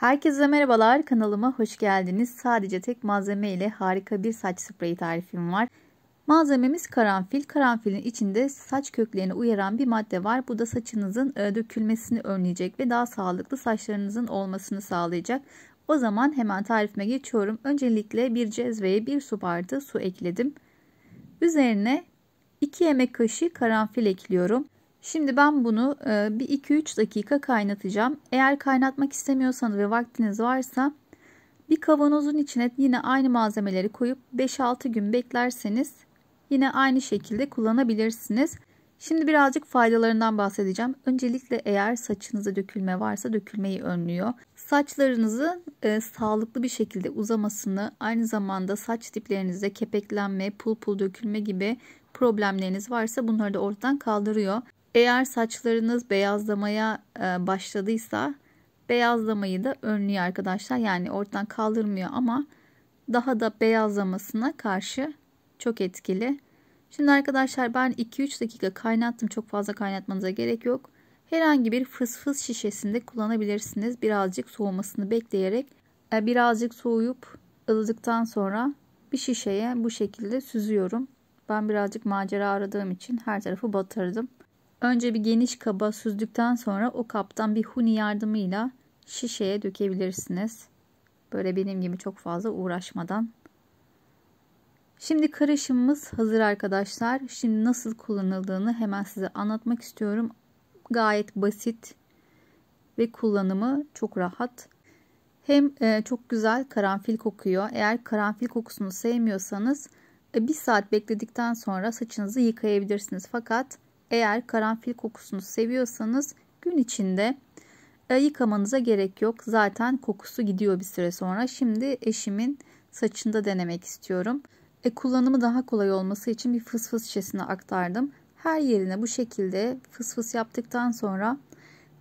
Herkese merhabalar kanalıma hoş geldiniz. Sadece tek malzeme ile harika bir saç spreyi tarifim var. Malzememiz karanfil. Karanfilin içinde saç köklerini uyaran bir madde var. Bu da saçınızın e, dökülmesini önleyecek ve daha sağlıklı saçlarınızın olmasını sağlayacak. O zaman hemen tarifime geçiyorum. Öncelikle bir cezveye bir su bardağı su ekledim. Üzerine 2 yemek kaşığı karanfil ekliyorum. Şimdi ben bunu e, bir 2-3 dakika kaynatacağım. Eğer kaynatmak istemiyorsanız ve vaktiniz varsa bir kavanozun içine yine aynı malzemeleri koyup 5-6 gün beklerseniz yine aynı şekilde kullanabilirsiniz. Şimdi birazcık faydalarından bahsedeceğim. Öncelikle eğer saçınıza dökülme varsa dökülmeyi önlüyor. Saçlarınızı e, sağlıklı bir şekilde uzamasını, aynı zamanda saç diplerinizde kepeklenme, pul pul dökülme gibi problemleriniz varsa bunları da ortadan kaldırıyor. Eğer saçlarınız beyazlamaya e, başladıysa beyazlamayı da önlüyor arkadaşlar. Yani ortadan kaldırmıyor ama daha da beyazlamasına karşı çok etkili. Şimdi arkadaşlar ben 2-3 dakika kaynattım. Çok fazla kaynatmanıza gerek yok. Herhangi bir fısfıs şişesinde kullanabilirsiniz. Birazcık soğumasını bekleyerek e, birazcık soğuyup ılıdıktan sonra bir şişeye bu şekilde süzüyorum. Ben birazcık macera aradığım için her tarafı batırdım. Önce bir geniş kaba süzdükten sonra o kaptan bir huni yardımıyla şişeye dökebilirsiniz. Böyle benim gibi çok fazla uğraşmadan. Şimdi karışımımız hazır arkadaşlar. Şimdi nasıl kullanıldığını hemen size anlatmak istiyorum. Gayet basit ve kullanımı çok rahat. Hem e, çok güzel karanfil kokuyor. Eğer karanfil kokusunu sevmiyorsanız e, bir saat bekledikten sonra saçınızı yıkayabilirsiniz. Fakat eğer karanfil kokusunu seviyorsanız gün içinde e, yıkamanıza gerek yok. Zaten kokusu gidiyor bir süre sonra. Şimdi eşimin saçında denemek istiyorum. E, kullanımı daha kolay olması için bir fıs fıs şişesine aktardım. Her yerine bu şekilde fıs fıs yaptıktan sonra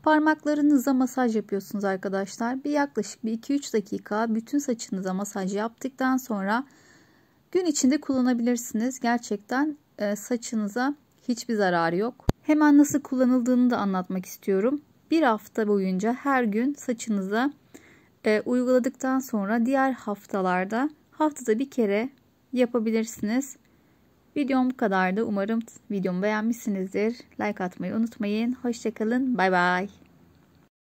parmaklarınıza masaj yapıyorsunuz arkadaşlar. Bir yaklaşık bir 2-3 dakika bütün saçınıza masaj yaptıktan sonra gün içinde kullanabilirsiniz. Gerçekten e, saçınıza Hiçbir zararı yok. Hemen nasıl kullanıldığını da anlatmak istiyorum. Bir hafta boyunca her gün saçınıza e, uyguladıktan sonra diğer haftalarda haftada bir kere yapabilirsiniz. Videom bu kadardı. Umarım videomu beğenmişsinizdir. Like atmayı unutmayın. Hoşçakalın. Bay bay.